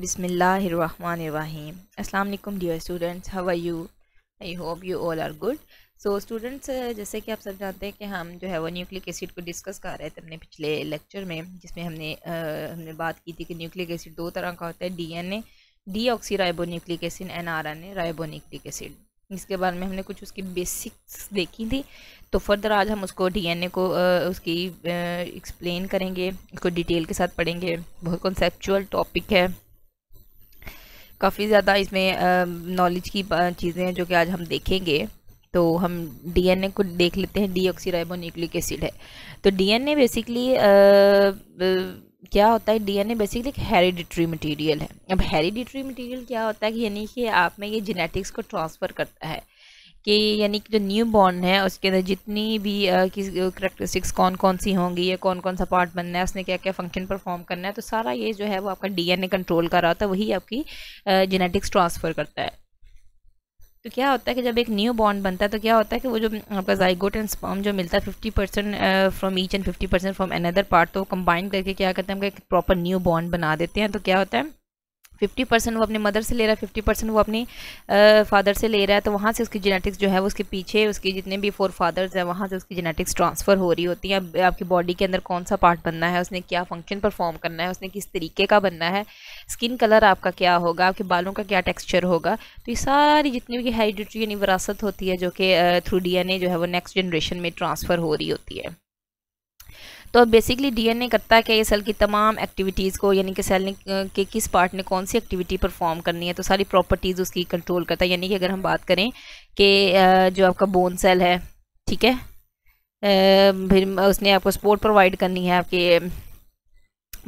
बिसमीम अल्लाम dear students how How you I hope you all are good so students जैसे कि आप सब जानते हैं कि हम जो है वो न्यूक्लिक एसिड को डिस्कस कर रहे थे अपने पिछले लेक्चर में जिसमें हमने आ, uh, हमने बात की थी कि न्यूक्लिक एसिड दो तरह का होता है D N A D oxy nucleic acid N R N A nucleic acid इसके बारे में हमने कुछ उसकी बेसिक्स देखी थी तो फर्दर आज हम उसको डी एन ए को आ, uh, उसकी एक्सप्लेन uh, करेंगे उसको डिटेल के साथ पढ़ेंगे बहुत कॉन्सेपचुअल टॉपिक है काफ़ी ज़्यादा इसमें नॉलेज की चीज़ें हैं जो कि आज हम देखेंगे तो हम डीएनए को देख लेते हैं डीऑक्सीराइबो न्यूक्लिक एसिड है तो डीएनए बेसिकली क्या होता है डीएनए बेसिकली एक हेरिडिट्री मटेरियल है अब हेरिडिट्री मटेरियल क्या होता है कि यानी कि आप में ये जेनेटिक्स को ट्रांसफ़र करता है कि यानी कि जो न्यू बॉर्न है उसके अंदर जितनी भी करेक्टरिस्टिक्स कौन कौन सी होंगी या कौन कौन सा पार्ट बनना है उसने क्या क्या फंक्शन परफॉर्म करना है तो सारा ये जो है वो आपका डीएनए कंट्रोल कर रहा होता है वही आपकी जेनेटिक्स ट्रांसफ़र करता है तो क्या होता है कि जब एक न्यू बॉन्ड बनता है तो क्या होता है कि वो जो आपका जाइगोट एंड स्पर्म जो मिलता है fifty percent from each and fifty percent from another part तो कंबाइन करके क्या करते हैं हम एक प्रॉपर न्यू बॉन्ड बना देते हैं तो क्या होता है फिफ्टी परसेंट वो अपने मदर से ले रहा है फिफ्टी परसेंट वो अपने फादर से ले रहा है तो वहाँ से उसकी जेनेटिक्स जो है वो उसके पीछे उसके जितने भी फोर फादर्स हैं वहाँ से उसकी जेनेटिक्स ट्रांसफ़र हो रही होती है अब आपकी बॉडी के अंदर कौन सा पार्ट बनना है उसने क्या फंक्शन परफॉर्म करना है उसने किस तरीके का बनना है स्किन कलर आपका क्या होगा आपके बालों का क्या टेक्स्चर होगा तो ये सारी जितनी भी हेरिडिटरी यानी विरासत होती है जो कि थ्रू डी जो है वो नेक्स्ट जनरेशन में ट्रांसफ़र हो रही होती है तो बेसिकली डीएनए करता है कि ये सेल की तमाम एक्टिविटीज़ को यानी कि सेल ने के किस पार्ट ने कौन सी एक्टिविटी परफॉर्म करनी है तो सारी प्रॉपर्टीज़ उसकी कंट्रोल करता है यानी कि अगर हम बात करें कि जो आपका बोन सेल है ठीक है फिर उसने आपको सपोर्ट प्रोवाइड करनी है आपके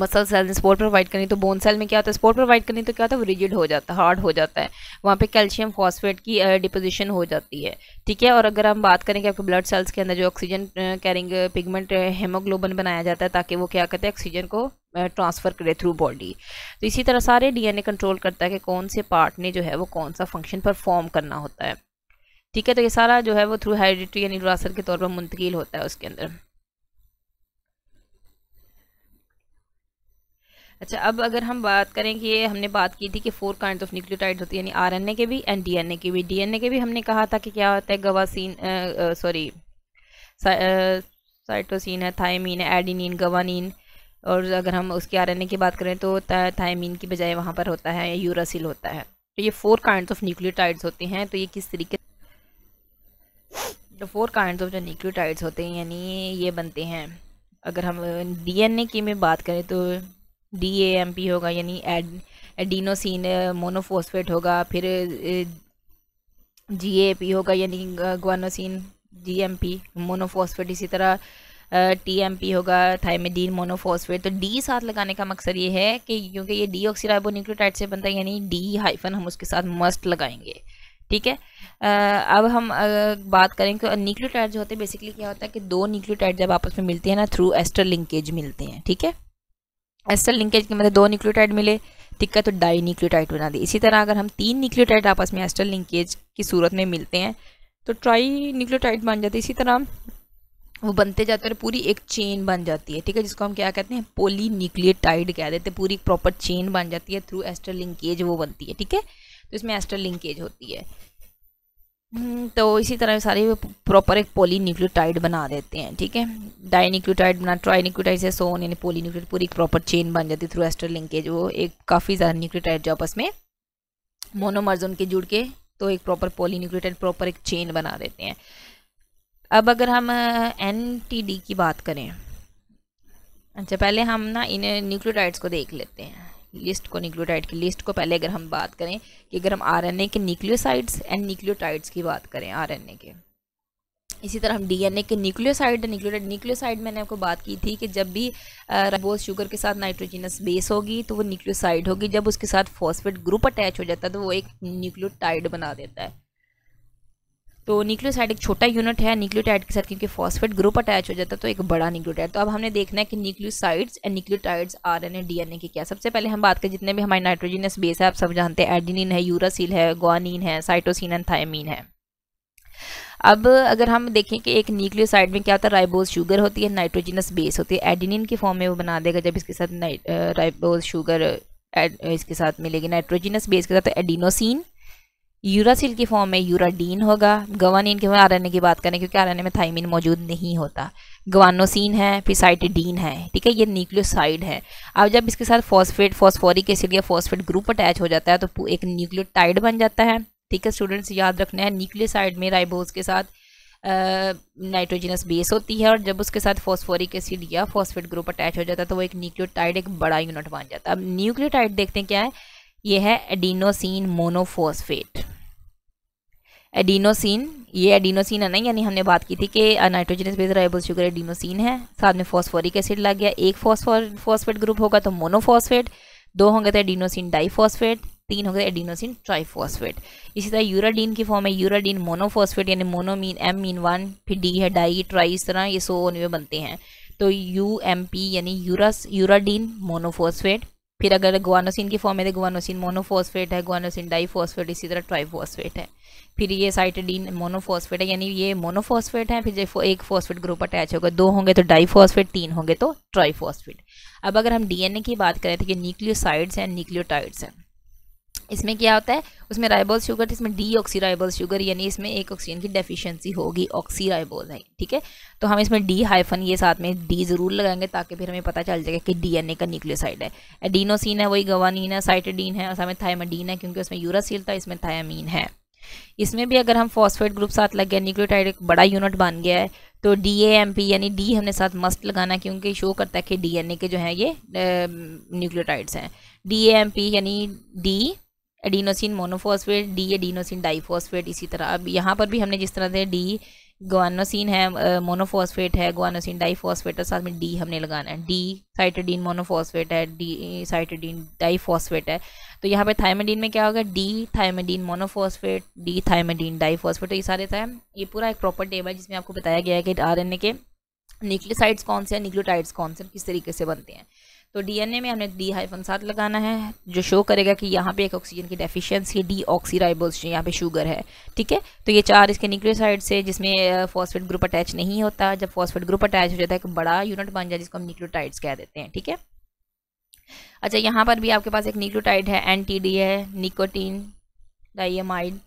मसल सेल ने स्पोर्ट प्रोवाइड करनी तो बोन सेल में क्या होता है स्पोर्ट प्रोवाइड करनी तो क्या होता है वो रिजिड हो जाता है हार्ड हो जाता है वहाँ पे कैल्शियम फॉस्फेट की डिपोजिशन हो जाती है ठीक है और अगर हम बात करें कि आपके ब्लड सेल्स के अंदर जो ऑक्सीजन कैरिंग पिगमेंट हेमोग्लोबन बनाया जाता है ताकि वो क्या करते हैं ऑक्सीजन को ट्रांसफ़र करे थ्रू बॉडी तो इसी तरह सारे ए कंट्रोल करता है कि कौन से पार्ट ने जो है वो कौन सा फंक्शन परफॉर्म करना होता है ठीक है तो ये सारा जो है वो थ्रू हेरिडिटी या न्यूरासर के तौर पर मुंतकिल होता है उसके अंदर अच्छा अब अगर हम बात करें कि ये हमने बात की थी कि फोर काइंड ऑफ न्यूक्लियोटाइड होती है यानी आरएनए के भी एंड डीएनए के भी डीएनए के भी हमने कहा था कि क्या होता है गवासीन सॉरी साइटोसिन है थायमीन है एडिनिन गवानीन और अगर हम उसके आरएनए की बात करें तो थायमीन की बजाय वहाँ पर होता है यूरासिल होता है तो ये फोर काइंड ऑफ न्यूक्लियोटाइड्स होते हैं तो ये किस तरीके तो फोर काइंड ऑफ जो न्यूक्लियोटाइड्स होते हैं यानी ये बनते हैं अगर हम डीएनए की में बात करें तो डी एम पी होगा यानी एड एडीनोसिन मोनोफोस्फेट होगा फिर जी ए पी होगा यानी guanosine G M P monophosphate इसी तरह टी एम पी होगा थाइमेडीन मोनोफोस्फेट तो डी साथ लगाने का मकसद ये है कि क्योंकि ये डी ऑक्सीराइबोन्यूक्लियोटाइड से बनता है यानी डी हाइफन हम उसके साथ मस्ट लगाएंगे ठीक है अब हम बात करें कि न्यूक्लियोटाइड जो होते हैं बेसिकली क्या होता है कि दो न्यूक्लियोटाइड जब आपस में मिलते हैं ना थ्रू एस्टर लिंकेज मिलते हैं ठीक है एस्टर लिंकेज के मतलब दो न्यूक्लियोटाइड मिले ठीक है तो डाई न्यूक्लियोटाइड बना दी इसी तरह अगर हम तीन न्यूक्लियोटाइड आपस में एस्टर लिंकेज की सूरत में मिलते हैं तो ट्राई न्यूक्लियोटाइड बन जाते इसी तरह वो बनते जाते हैं पूरी एक चेन बन जाती है ठीक है जिसको हम क्या कहते हैं पोली न्यूक्लियोटाइड कह देते हैं पूरी प्रॉपर चेन बन जाती है थ्रू एस्टर लिंकेज वो बनती है ठीक है तो इसमें एस्टर लिंकेज होती है हम्म, तो इसी तरह सारी प्रॉपर एक पोलिन्यूक्लियोटाइड बना देते हैं ठीक है डाइन्यूक्लियोटाइड बना ट्राइन्यूक्लियोटाइड से सोन यानी पोलीन्यूक्लियोटाइड पूरी एक प्रॉपर चेन बन जाती है थ्रू एस्टर लिंकेज वो एक काफ़ी ज़्यादा न्यूक्लियोटाइड जो आपस में मोनोमर्ज उनके जुड़ के तो एक प्रॉपर पोलीन्यूक्लियोटाइड प्रॉपर एक चेन बना देते हैं अब अगर हम एन की बात करें अच्छा पहले हम ना इन न्यूक्लियोटाइड्स को देख लेते हैं लिस्ट को न्यूक्लियोटाइड की लिस्ट को पहले अगर हम बात करें कि अगर हम आरएनए के न्यूक्लियोसाइड्स एंड न्यूक्लियोटाइड्स की बात करें आरएनए के इसी तरह हम डीएनए के न्यूक्लियोसाइड न्यूक्लियोटाइड न्यूक्लियोसाइड मैंने आपको बात की थी कि जब भी राइबोस शुगर के साथ नाइट्रोजिनस बेस होगी तो वो न्यूक्लियोसाइड होगी जब उसके साथ फॉस्फेट ग्रुप अटैच हो जाता है तो वो एक न्यूक्लियोटाइड बना देता है तो न्यूक्लियोसाइड एक छोटा यूनिट है न्यूक्लियोटाइड के साथ क्योंकि फॉस्फेट ग्रुप अटैच हो जाता है तो एक बड़ा न्यूक्लियोटाइड तो अब हमने देखना है कि nucleosides and nucleotides R N A D N A की क्या सबसे पहले हम बात करें जितने भी हमारे नाइट्रोजिनस बेस है आप सब जानते हैं एडिनिन है यूरासिल है ग्वानिन है साइटोसिन एंड थायमीन है अब अगर हम देखें कि एक न्यूक्लियोसाइड में क्या होता है राइबोज शुगर होती है नाइट्रोजिनस बेस होती है एडिनिन के फॉर्म में वो बना देगा जब इसके साथ राइबोज शुगर इसके साथ मिलेगी नाइट्रोजिनस बेस के साथ एडिनोसिन यूरासिल की फॉर्म में यूराडीन होगा गवानीन के आर की बात करें क्योंकि आर में थाइमिन मौजूद नहीं होता गवानोसिन है फिर साइटिडीन है ठीक है ये न्यूक्लियोसाइड है अब जब इसके साथ फॉस्फेट फॉस्फोरिक एसिड या फॉस्फेट ग्रुप अटैच हो जाता है तो एक न्यूक्लियोटाइड बन जाता है ठीक है स्टूडेंट्स याद रखना है न्यूक्लियोसाइड में राइबोज के साथ नाइट्रोजनस बेस होती है और जब उसके साथ फॉस्फोरिक एसिड या फॉस्फेट ग्रुप अटैच हो जाता है तो वो एक न्यूक्लियोटाइड एक बड़ा यूनिट बन जाता है अब न्यूक्लियोटाइड देखते हैं क्या है ये है एडिनोसिन मोनोफोस्फेट एडिनोसिन ये एडिनोसिन है ना यानी हमने बात की थी कि नाइट्रोजनस बेस रेबल शुगर एडिनोसिन है साथ में फॉस्फोरिक एसिड लग गया एक फॉस्फोर ग्रुप होगा तो मोनोफॉस्फेट दो होंगे तो एडिनोसिन डाईफॉस्फेट तीन हो गए एडिनोसिन ट्राइफॉस्फेट इसी तरह यूराडीन की फॉर्म है यूराडीन मोनोफॉस्फेट यानी मोनोमीन एम मीन वन फिर डी है डाई ट्राई इस तरह ये सो में बनते हैं तो यू एम पी यानी यूरस यूराडीन मोनोफॉस्फेट फिर अगर गुआनोसिन की फॉर्म है तो गुआनोसिन मोनोफॉस्फेट है गुआनोसिन डाईफॉस्फेट इसी तरह ट्राईफॉस्फेट है फिर ये साइटडीन मोनोफॉस्फेट है यानी ये मोनोफॉस्फेट है फिर जब एक फॉस्फेट ग्रुप अटैच होगा दो होंगे तो डाईफॉस्फेट तीन होंगे तो ट्राईफॉस्फेट अब अगर हम डीएनए की बात करें तो ये न्यूक्लियोसाइड्स हैं न्यूक्लियोटाइड्स हैं इसमें क्या होता है उसमें राइबोल तो शुगर इसमें डी ऑक्सीराइबोल शुगर यानी इसमें एक ऑक्सीजन की डेफिशिएंसी होगी ऑक्सीराइबोल है ठीक है तो हम इसमें डी हाइफन ये साथ में डी ज़रूर लगाएंगे ताकि फिर हमें पता चल जाएगा कि डीएनए का न्यूक्लियोसाइड है एडीनोसिन है वही गवानीन है साइटडीन है और हमें थायमाडीन है क्योंकि उसमें यूरासिल था इसमें थायामीन है इसमें भी अगर हम फॉस्फेट ग्रुप साथ लग गया न्यूक्लियोटाइड एक बड़ा यूनिट बन गया है तो डी ए एम पी यानी डी हमने साथ मस्ट लगाना क्योंकि शो करता है कि डी एन ए के जो है ये न्यूक्लियोटाइड्स हैं डी ए एम पी यानी D adenosine monophosphate D adenosine diphosphate इसी तरह अब यहाँ पर भी हमने जिस तरह से डी ग्वानोसिन है मोनोफॉस्फेट है ग्वानोसिन डाइफॉस्फेट और साथ में डी हमने लगाना है डी साइटोडीन मोनोफॉस्फेट है डी साइटोडीन डाइफॉस्फेट है तो यहाँ पे थायमेडीन में क्या होगा D thymidine monophosphate D thymidine diphosphate तो ये सारे था ये पूरा एक प्रॉपर टेबल है जिसमें आपको बताया गया है कि आर के न्यूक्लियोसाइड्स कौन से हैं न्यूक्लियोटाइड्स कौन से किस तरीके से बनते हैं तो डीएनए में हमने डी हाइफन सात लगाना है जो शो करेगा कि यहाँ पे एक ऑक्सीजन की डेफिशिएंसी डी जो यहाँ पे शुगर है ठीक है तो ये चार इसके न्यूक्लियोसाइड से जिसमें फॉस्फेट ग्रुप अटैच नहीं होता जब फॉस्फेट ग्रुप अटैच हो जाता है एक बड़ा यूनिट बन जाए जिसको हम न्यूक्लियोटाइड्स कह देते हैं ठीक है अच्छा यहाँ पर भी आपके पास एक न्यूक्लियोटाइड है एन है निकोटीन डाइमाइड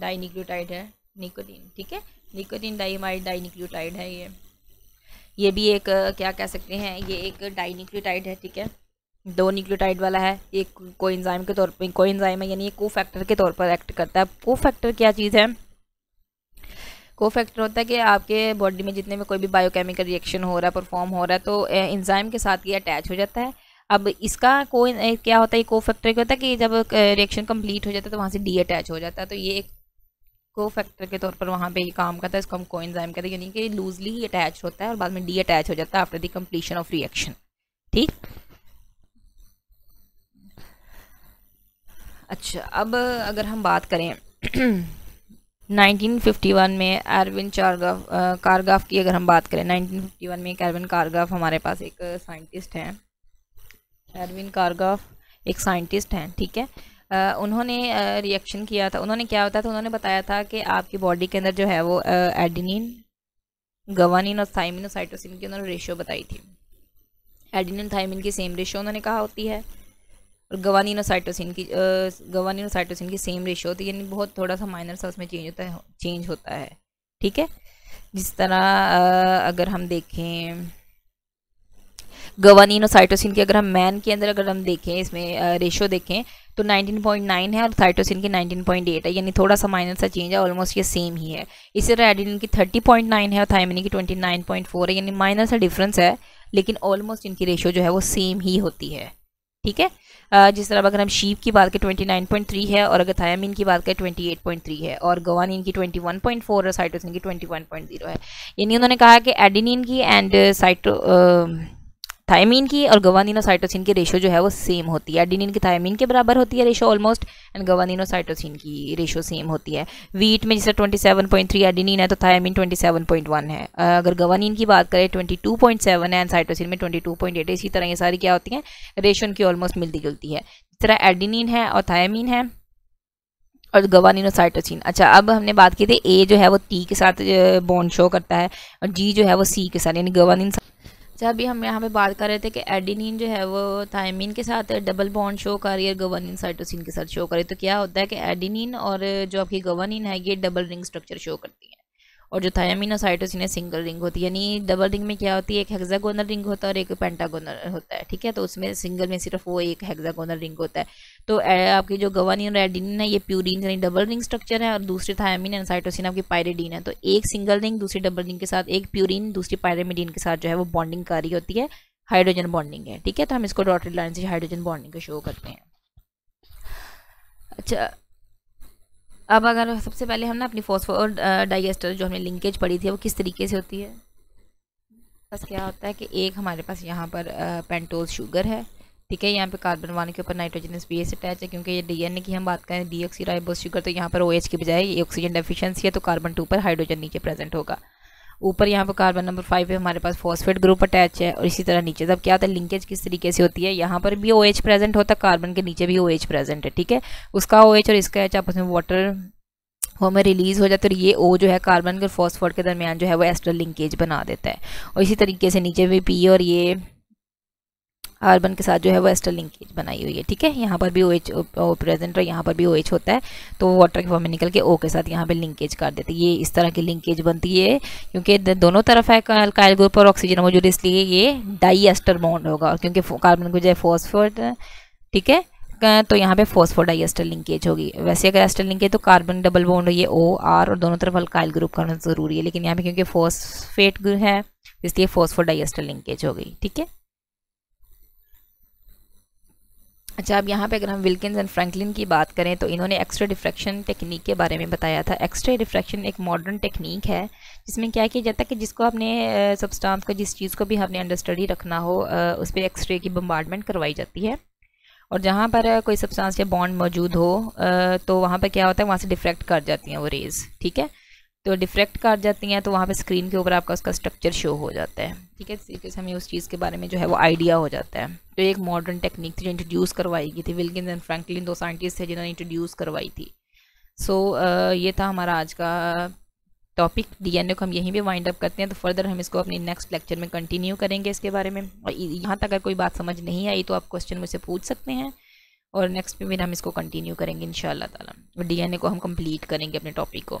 डाई है निकोटीन ठीक है निकोटीन डाइमाइड डाई है ये ये भी एक क्या कह सकते हैं ये एक डाइनिक्लोटाइड है ठीक है दो न्यूक्लियोटाइड वाला है एक को इंजाइम के तौर पर को इंजाइम है यानी ये को फैक्टर के तौर पर एक्ट करता है को फैक्टर क्या चीज़ है को फैक्टर होता है कि आपके बॉडी में जितने में कोई भी बायोकेमिकल रिएक्शन हो रहा है परफॉर्म हो रहा है तो इंजाइम के साथ ये अटैच हो जाता है अब इसका को क्या होता है को फैक्टर क्या होता है कि जब रिएक्शन कंप्लीट हो जाता है तो वहाँ से डी अटैच हो जाता है तो ये एक को फैक्टर के तौर पर वहाँ पे ये काम करता है इसको हम कोइंजाइम कहते हैं यानी कि लूजली ही अटैच होता है और बाद में डी अटैच हो जाता है after the completion of reaction ठीक अच्छा अब अगर हम बात करें 1951 में एरविन चारगाफ कारगाफ की अगर हम बात करें 1951 में एक एरविन कारगाफ हमारे पास एक साइंटिस्ट हैं एरविन कारगाफ एक साइंटिस्ट हैं ठीक है उन्होंने रिएक्शन किया था उन्होंने क्या होता था उन्होंने बताया था कि आपकी बॉडी के अंदर जो है वो एडिनिन गवानिन और थाइमिन और साइटोसिन की उन्होंने रेशियो बताई थी एडिनिन थाइमिन की सेम रेशियो उन्होंने कहा होती है और गवानिन और साइटोसिन की गवानिन और साइटोसिन की सेम रेशियो होती है यानी बहुत थोड़ा सा माइनर सा उसमें चेंज होता है चेंज होता है ठीक है जिस तरह अगर हम देखें गवानीन और साइटोसिन की अगर हम मैन के अंदर अगर हम देखें इसमें रेशो देखें तो 19.9 है और साइटोसिन की 19.8 है यानी थोड़ा सा माइनर सा चेंज है ऑलमोस्ट ये सेम ही है इसी तरह एडिनिन की 30.9 है और थायमिन की 29.4 है यानी माइनर सा डिफरेंस है लेकिन ऑलमोस्ट इनकी रेशो जो है वो सेम ही होती है ठीक है जिस तरह अगर हम शीप की बात करें ट्वेंटी है और अगर थायमिन की बात करें ट्वेंटी है और गवानीन की ट्वेंटी और साइटोसिन की ट्वेंटी है यानी उन्होंने कहा कि एडिनिन की एंड साइटो थायमिन की और गवानिनो साइटोसिन की रेशो जो है वो सेम होती है एडिनिन की थायमिन के बराबर होती है रेशो ऑलमोस्ट एंड गवानिनो साइटोसिन की रेशो सेम होती है वीट में जैसे 27.3 एडिनिन है तो थायमिन 27.1 है अगर गवानिन की बात करें 22.7 है एंड साइटोसिन में 22.8 है इसी तरह ये सारी क्या होती हैं रेशो की ऑलमोस्ट मिलती जुलती है इस तरह एडिनिन है और थायमिन है और गवानिनोसाइटोसिन अच्छा अब हमने बात की थी ए जो है वो टी के साथ बॉन्ड शो करता है और जी जो है वो सी के साथ यानी गवानिन जब भी हम यहाँ पे बात कर रहे थे कि एडिनिन जो है वो थायमिन के साथ डबल बॉन्ड शो कर रही है गवर्निन साइटोसिन के साथ शो करे तो क्या होता है कि एडिनिन और जो आपकी गवर्निन है ये डबल रिंग स्ट्रक्चर शो करती है और जो है सिंगल रिंग होती है यानी डबल रिंग में क्या होती है एक हेक्सागोनल रिंग होता है और एक पेंटागोनल होता है ठीक है तो उसमें सिंगल में सिर्फ वो एक हेक्सागोनल रिंग होता है तो आपकी जो गवानिन और एडिनिन है ये प्यूरिन यानी डबल रिंग स्ट्रक्चर है और दूसरी थायामिन एंड साइटोसिन आपकी पायरेडीन है तो एक सिंगल रिंग दूसरी डबल रिंग के साथ एक प्यूरिन दूसरी पायरेमिडीन के साथ जो है वो बॉन्डिंग कर रही होती है हाइड्रोजन बॉन्डिंग है ठीक है तो हम इसको डॉटेड लाइन से हाइड्रोजन बॉन्डिंग को शो करते हैं अच्छा अब अगर सबसे पहले हम ना अपनी फोसफो और डाइजेस्टर जो हमने लिंकेज पड़ी थी वो किस तरीके से होती है बस क्या होता है कि एक हमारे पास यहाँ पर पेंटोज शुगर है ठीक है यहाँ पे कार्बन वन के ऊपर नाइट्रोजनस बी एस अटैच है क्योंकि ये डीएनए की हम बात करें डी ऑक्सी राइबोस शुगर तो यहाँ पर ओ OH एच की बजाय ऑक्सीजन डेफिशिएंसी है तो कार्बन टू पर हाइड्रोजन नीचे प्रेजेंट होगा ऊपर यहाँ पर कार्बन नंबर फाइव है हमारे पास फॉस्फेट ग्रुप अटैच है और इसी तरह नीचे तब क्या होता है लिंकेज किस तरीके से होती है यहाँ पर भी ओ OH प्रेजेंट होता है कार्बन के नीचे भी ओ OH प्रेजेंट है ठीक है उसका ओ OH और इसका एच आपस में वाटर वो में रिलीज़ हो जाता है और ये ओ जो है कार्बन और फॉस्फोर्ड के दरमियान जो है वो एस्ट्रल लिंकेज बना देता है और इसी तरीके से नीचे भी पी और ये आर्बन के साथ जो है वो एस्टर लिंकेज बनाई हुई है ठीक है यहाँ पर भी ओ एच प्रेजेंट और यहाँ पर भी ओ OH एच होता है तो वाटर के फॉर्म में निकल के ओ के साथ यहाँ पर लिंकेज कर देती है ये इस तरह की लिंकेज बनती है क्योंकि दोनों तरफ है कायल ग्रुप और ऑक्सीजन मौजूद इसलिए ये डाई एस्टर बॉन्ड होगा क्योंकि कार्बन को जो है फॉस्फोर्ट ठीक है तो यहाँ पे फोस्फोडाई एस्टर लिंकेज होगी वैसे अगर एस्टर लिंकेज तो कार्बन डबल बॉन्ड ये ओ आर और दोनों तरफ अल्काइल ग्रुप करना ज़रूरी है लेकिन यहाँ पे क्योंकि फोस्फेट है इसलिए फोस्फोडाई एस्टर लिंकेज हो गई ठीक है अच्छा अब यहाँ पे अगर हम विल्किंस एंड फ्रैंकलिन की बात करें तो इन्होंने एक्सरे डिफ्रैक्शन टेक्निक के बारे में बताया था एक्सरे डिफ्रैक्शन एक मॉडर्न टेक्निक है जिसमें क्या किया जाता है कि जिसको आपने सब्सटेंस को जिस चीज़ को भी आपने अंडरस्टडी रखना हो उस पर एक्सरे की बम्बार्डमेंट करवाई जाती है और जहाँ पर कोई सब्सटेंस या बॉन्ड मौजूद हो तो वहाँ पर क्या होता है वहाँ से डिफ्रैक्ट कर जाती हैं वो रेज़ ठीक है तो डिफ्रैक्ट कर जाती हैं तो वहाँ पे स्क्रीन के ऊपर आपका उसका स्ट्रक्चर शो हो जाता है ठीक है तरीके से हमें उस चीज़ के बारे में जो है वो आइडिया हो जाता है तो एक मॉडर्न टेक्निक थी जो इंट्रोड्यूस करवाई गई थी विल्किन एंड फ्रैंकलिन दो साइंटिस्ट थे जिन्होंने इंट्रोड्यूस करवाई थी सो so, ये था हमारा आज का टॉपिक डीएनए को हम यहीं पे वाइंड अप करते हैं तो फर्दर हम इसको अपने नेक्स्ट लेक्चर में कंटिन्यू करेंगे इसके बारे में और यहाँ तक अगर कोई बात समझ नहीं आई तो आप क्वेश्चन मुझसे पूछ सकते हैं और नेक्स्ट में फिर हम इसको कंटिन्यू करेंगे इन ताला एन डीएनए को हम कंप्लीट करेंगे अपने टॉपिक को